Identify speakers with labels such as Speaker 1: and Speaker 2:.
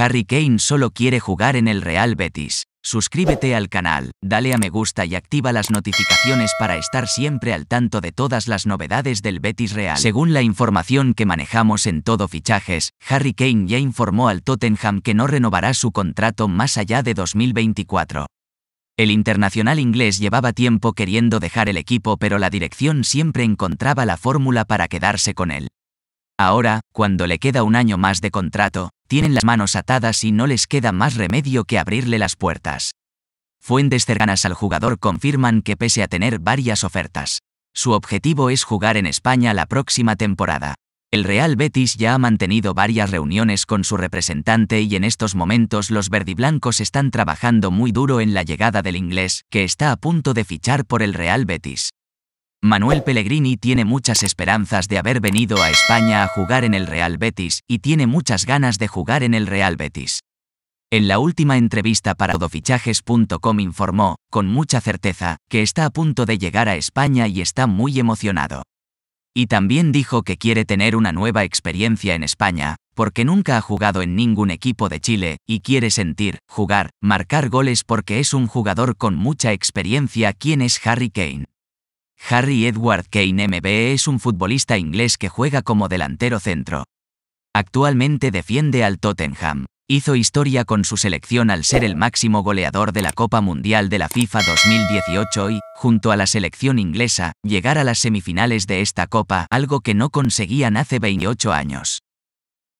Speaker 1: Harry Kane solo quiere jugar en el Real Betis. Suscríbete al canal, dale a me gusta y activa las notificaciones para estar siempre al tanto de todas las novedades del Betis Real. Según la información que manejamos en Todo Fichajes, Harry Kane ya informó al Tottenham que no renovará su contrato más allá de 2024. El internacional inglés llevaba tiempo queriendo dejar el equipo pero la dirección siempre encontraba la fórmula para quedarse con él. Ahora, cuando le queda un año más de contrato, tienen las manos atadas y no les queda más remedio que abrirle las puertas. Fuentes cercanas al jugador confirman que pese a tener varias ofertas, su objetivo es jugar en España la próxima temporada. El Real Betis ya ha mantenido varias reuniones con su representante y en estos momentos los verdiblancos están trabajando muy duro en la llegada del inglés, que está a punto de fichar por el Real Betis. Manuel Pellegrini tiene muchas esperanzas de haber venido a España a jugar en el Real Betis y tiene muchas ganas de jugar en el Real Betis. En la última entrevista para todofichajes.com informó, con mucha certeza, que está a punto de llegar a España y está muy emocionado. Y también dijo que quiere tener una nueva experiencia en España, porque nunca ha jugado en ningún equipo de Chile, y quiere sentir, jugar, marcar goles porque es un jugador con mucha experiencia quien es Harry Kane. Harry Edward Kane MBE es un futbolista inglés que juega como delantero centro. Actualmente defiende al Tottenham. Hizo historia con su selección al ser el máximo goleador de la Copa Mundial de la FIFA 2018 y, junto a la selección inglesa, llegar a las semifinales de esta Copa, algo que no conseguían hace 28 años.